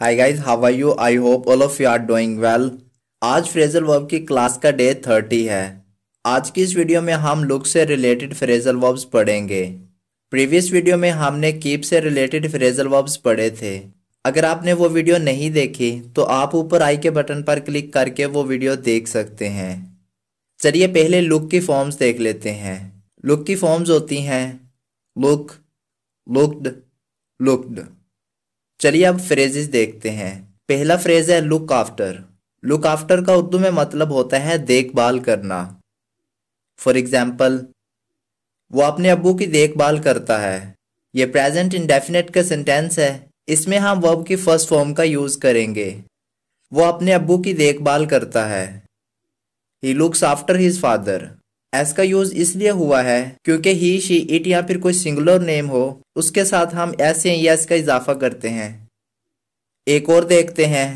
hi guys how are you I hope all of you are doing well आज phrasal verb की class का day thirty है आज की इस वीडियो में हम लुक से रिलेटेड फ्रेजल वर्ब्स पढ़ेंगे प्रीवियस वीडियो में हमने कीप से रिलेटेड फ्रेजल वर्ब्स पढ़े थे अगर आपने वो वीडियो नहीं देखी तो आप ऊपर आई के बटन पर क्लिक करके वो वीडियो देख सकते हैं चलिए पहले लुक की फॉर्म्स देख लेते हैं लुक की फॉर्म्स होती हैं लुक लुक्ड लुक्ड चलिए अब फ्रेजेस देखते हैं पहला फ्रेज है लुक आफ्टर लुक आफ्टर का उर्दू में मतलब होता है देखभाल करना फॉर एग्जाम्पल वो अपने अबू की देखभाल करता है ये प्रेजेंट इंडेफिनेट का सेंटेंस है इसमें हम वर्ब की फर्स्ट फॉर्म का यूज़ करेंगे वो अपने अबू की देखभाल करता है he looks after his father S का यूज इसलिए हुआ है क्योंकि ही शी इट या फिर कोई सिंगुलर नेम हो उसके साथ हम एस या यस का इजाफा करते हैं एक और देखते हैं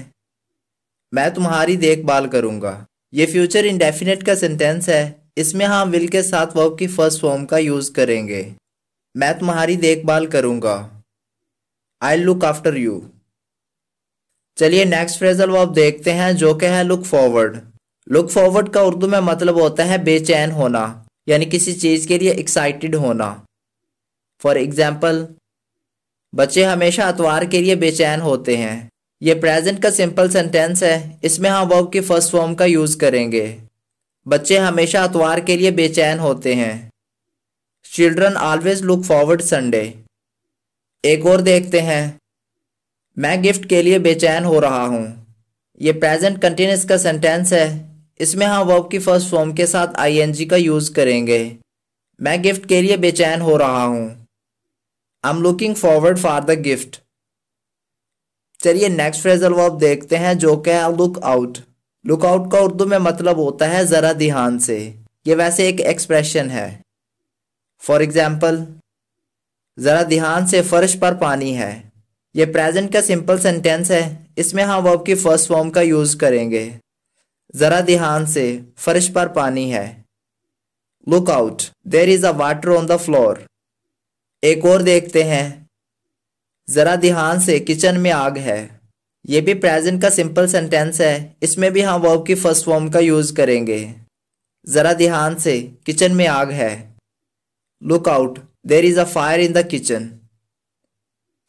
मैं तुम्हारी देखभाल करूंगा ये फ्यूचर इंडेफिनेट का सेंटेंस है इसमें हम विल के साथ वर्ब की फर्स्ट फॉर्म का यूज़ करेंगे मैं तुम्हारी देखभाल करूंगा आई लुक आफ्टर यू चलिए नेक्स्ट फ्रेजल वर्ब देखते हैं जो कि है लुक फॉरवर्ड लुक फॉरवर्ड का उर्दू में मतलब होता है बेचैन होना यानी किसी चीज़ के लिए एक्साइटेड होना फॉर एग्ज़ाम्पल बच्चे हमेशा अतवार के लिए बेचैन होते हैं ये प्रेजेंट का सिंपल सेंटेंस है इसमें हम वर्ब की फर्स्ट फॉर्म का यूज़ करेंगे बच्चे हमेशा अतवार के लिए बेचैन होते हैं children always look forward Sunday एक और देखते हैं मैं गिफ्ट के लिए बेचैन हो रहा हूँ ये प्रेजेंट कंटिन्यूस का सेंटेंस है इसमें हम वर्ब की फर्स्ट फॉर्म के साथ आईएनजी का यूज़ करेंगे मैं गिफ्ट के लिए बेचैन हो रहा हूं I am looking forward for the gift चलिए नेक्स्ट फ्रेजल वर्ब देखते हैं जो क्या है लुक आउट लुक आउट का उर्दू में मतलब होता है ज़रा ध्यान से ये वैसे एक एक्सप्रेशन है फॉर एग्ज़ाम्पल ज़रा ध्यान से फ़र्श पर पानी है ये प्रेजेंट का सिंपल सेंटेंस है इसमें हम हाँ वर्ब की फर्स्ट फॉर्म का यूज़ करेंगे जरा ध्यान से फर्श पर पानी है look out there is a water on the floor एक और देखते हैं जरा ध्यान से किचन में आग है ये भी प्रेजेंट का सिंपल सेंटेंस है इसमें भी हम वर्ब की फर्स्ट फॉर्म का यूज करेंगे जरा ध्यान से किचन में आग है look out there is a fire in the kitchen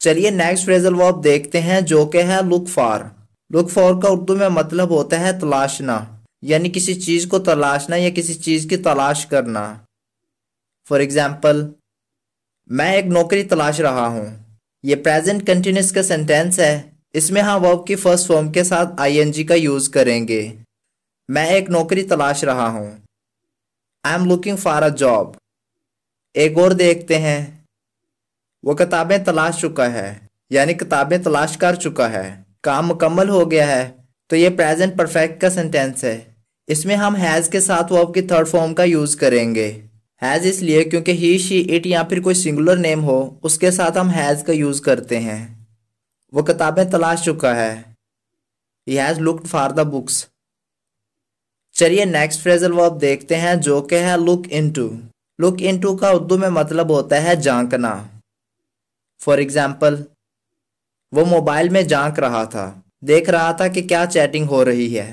चलिए नेक्स्ट फ्रेजल वर्ब देखते हैं जो के है लुक फार लुक फॉर का उर्दू में मतलब होता है तलाशना यानी किसी चीज़ को तलाशना या किसी चीज़ की तलाश करना फॉर एग्ज़ाम्पल मैं एक नौकरी तलाश रहा हूँ ये प्रेजेंट कंटिन्यूस का सेंटेंस है इसमें हम वर्ब की फर्स्ट फॉर्म के साथ आईएनजी का यूज़ करेंगे मैं एक नौकरी तलाश रहा हूं I am looking for a job एक और देखते हैं वो किताबें तलाश चुका है यानी किताबें तलाश कर चुका है काम मुकम्मल हो गया है तो ये प्रेजेंट परफेक्ट का सेंटेंस है इसमें हम हैज़ के साथ वर्ब की थर्ड फॉर्म का यूज़ करेंगे हैज़ इसलिए क्योंकि ही शी इट या फिर कोई सिंगुलर नेम हो उसके साथ हम हैज़ का यूज़ करते हैं वो किताबें तलाश चुका है he has looked for the books चलिए नेक्स्ट फ्रेजल वर्ब देखते हैं जो के है लुक इनटू लुक इनटू का उर्दू में मतलब होता है झांकना फॉर एग्ज़ाम्पल वो मोबाइल में झांक रहा था देख रहा था कि क्या चैटिंग हो रही है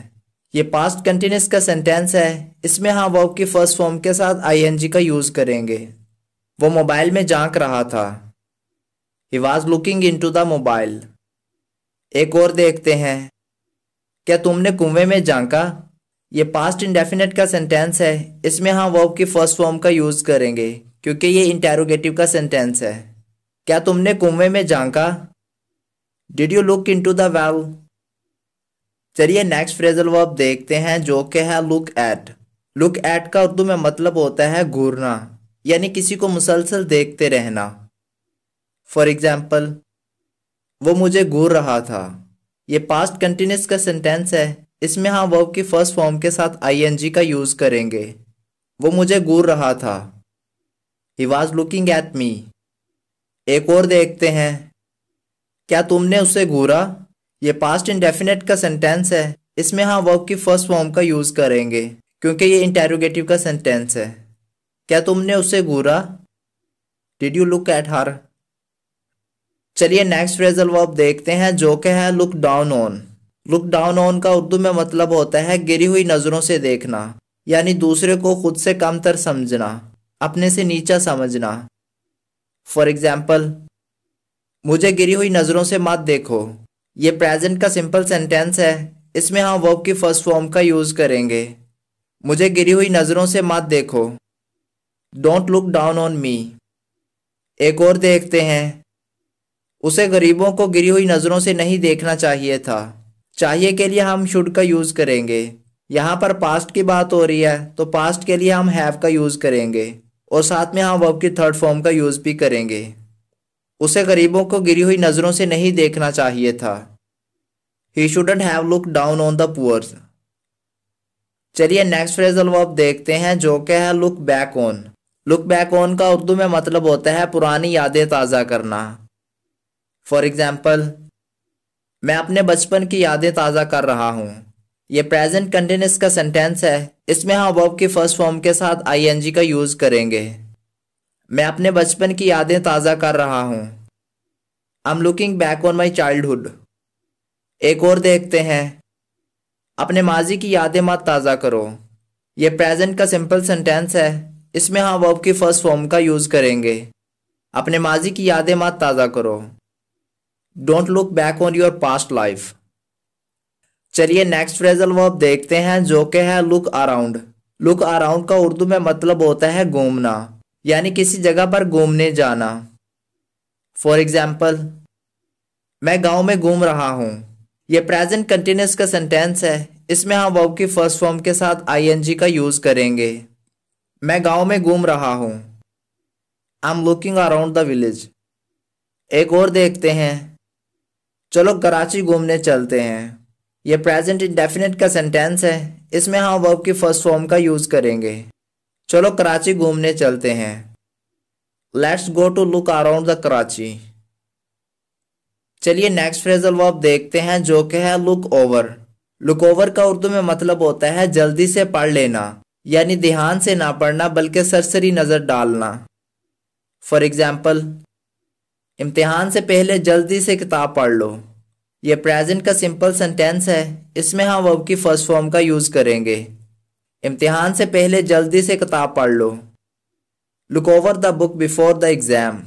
ये पास्ट कंटिन्यूस का सेंटेंस है इसमें हाँ वर्ब की फर्स्ट फॉर्म के साथ आईएनजी का यूज़ करेंगे वो मोबाइल में झांक रहा था he was looking in the mobile एक और देखते हैं क्या तुमने कुएं में झांका ये पास्ट इंडेफिनेट का सेंटेंस है इसमें हम वर्ब की फर्स्ट फॉर्म का यूज़ करेंगे क्योंकि ये इंटेरोगेटिव का सेंटेंस है क्या तुमने कुएं में झांका did you look into the well चलिए नेक्स्ट फ्रेजल वर्ब देखते हैं जो के है लुक एट लुक एट का उर्दू में मतलब होता है घूरना यानी किसी को मुसलसल देखते रहना फॉर एग्ज़ाम्पल वो मुझे घूर रहा था ये पास्ट कंटिन्यूस का सेंटेंस है इसमें हम वर्ब की फर्स्ट फॉर्म के साथ आईएनजी का यूज़ करेंगे वो मुझे घूर रहा था he was looking at me एक और देखते हैं क्या तुमने उसे घूरा ये पास्ट इंडेफिनेट का सेंटेंस है इसमें हम हाँ, वर्ब की फर्स्ट फॉर्म का यूज़ करेंगे क्योंकि ये इंटेरोगेटिव का सेंटेंस है क्या तुमने उसे घूरा did you look at her चलिए नेक्स्ट फ्रेजल वर्ब देखते हैं जो के है look down on look down on का उर्दू में मतलब होता है गिरी हुई नज़रों से देखना यानी दूसरे को खुद से कमतर समझना अपने से नीचा समझना फॉर एग्ज़ाम्पल मुझे गिरी हुई नज़रों से मत देखो ये प्रेजेंट का सिंपल सेंटेंस है इसमें हम वर्ब की फर्स्ट फॉर्म का यूज़ करेंगे मुझे गिरी हुई नज़रों से मत देखो don't look down on me एक और देखते हैं उसे गरीबों को गिरी हुई नज़रों से नहीं देखना चाहिए था चाहिए के लिए हम शुड का यूज़ करेंगे यहाँ पर पास्ट की बात हो रही है तो पास्ट के लिए हम हैव का यूज़ करेंगे और साथ में हम वर्ब की थर्ड फॉर्म का यूज़ भी करेंगे उसे गरीबों को गिरी हुई नज़रों से नहीं देखना चाहिए था he shouldn't have look down on the poor चलिए नेक्स्ट फ्रेजल वर्ब देखते हैं जो कि है look back on look back on का उर्दू में मतलब होता है पुरानी यादें ताज़ा करना फॉर एग्ज़ाम्पल मैं अपने बचपन की यादें ताज़ा कर रहा हूं यह प्रेजेंट कंटिन्यूस का सेंटेंस है इसमें हम हाँ वर्ब की फर्स्ट फॉर्म के साथ आईएनजी का यूज़ करेंगे मैं अपने बचपन की यादें ताज़ा कर रहा हूँ I am looking back on my childhood एक और देखते हैं अपने माजी की यादें मत ताज़ा करो ये प्रेजेंट का सिंपल सेंटेंस है इसमें हम वर्ब की फर्स्ट फॉर्म का यूज़ करेंगे अपने माजी की यादें मत ताज़ा करो don't look back on your past life चलिए नेक्स्ट फ्रेजल वर्ब देखते हैं जो के है लुक अराउंड लुक अराउंड का उर्दू में मतलब होता है घूमना यानी किसी जगह पर घूमने जाना फॉर एग्जाम्पल मैं गांव में घूम रहा हूँ यह प्रेजेंट कंटिन्यूस का सेंटेंस है इसमें हम वर्ब की फर्स्ट फॉर्म के साथ आईएनजी का यूज़ करेंगे मैं गांव में घूम रहा हूँ I am looking around the village एक और देखते हैं चलो कराची घूमने चलते हैं यह प्रेजेंट इंडेफिनेट का सेंटेंस है इसमें हम वर्ब की फर्स्ट फॉर्म का यूज़ करेंगे चलो कराची घूमने चलते हैं let's go to look around the Karachi चलिए नेक्स्ट फ्रेजल वर्ब देखते हैं जो कि है लुक ओवर लुक ओवर का उर्दू में मतलब होता है जल्दी से पढ़ लेना यानी ध्यान से ना पढ़ना बल्कि सरसरी नज़र डालना फॉर एग्ज़ाम्पल इम्तिहान से पहले जल्दी से किताब पढ़ लो ये प्रेजेंट का सिंपल सेंटेंस है इसमें हम हाँ वर्ब की फर्स्ट फॉर्म का यूज़ करेंगे इम्तिहान से पहले जल्दी से किताब पढ़ लो look over the book before the exam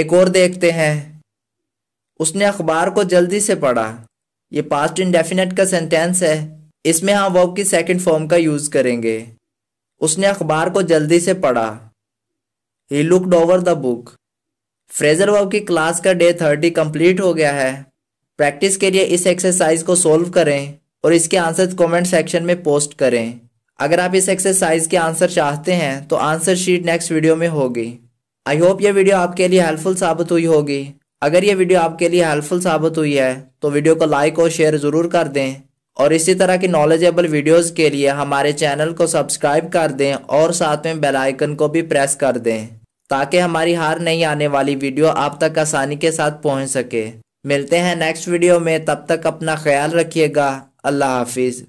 एक और देखते हैं उसने अखबार को जल्दी से पढ़ा ये पास्ट इंडेफिनेट का सेंटेंस है इसमें हम वर्ब की सेकंड फॉर्म का यूज़ करेंगे उसने अखबार को जल्दी से पढ़ा he looked over the book phrasal verb की क्लास का डे थर्टी कंप्लीट हो गया है प्रैक्टिस के लिए इस एक्सरसाइज को सॉल्व करें और इसके आंसर कमेंट सेक्शन में पोस्ट करें अगर आप इस एक्सरसाइज के आंसर चाहते हैं तो आंसर शीट नेक्स्ट वीडियो में होगी आई होप ये वीडियो आपके लिए हेल्पफुल साबित हुई होगी अगर ये वीडियो आपके लिए हेल्पफुल साबित हुई है तो वीडियो को लाइक और शेयर ज़रूर कर दें और इसी तरह की नॉलेजेबल वीडियोस के लिए हमारे चैनल को सब्सक्राइब कर दें और साथ में बेल आइकन को भी प्रेस कर दें ताकि हमारी हार नहीं आने वाली वीडियो आप तक आसानी के साथ पहुंच सके मिलते हैं नेक्स्ट वीडियो में तब तक अपना ख्याल रखिएगा अल्लाह हाफिज़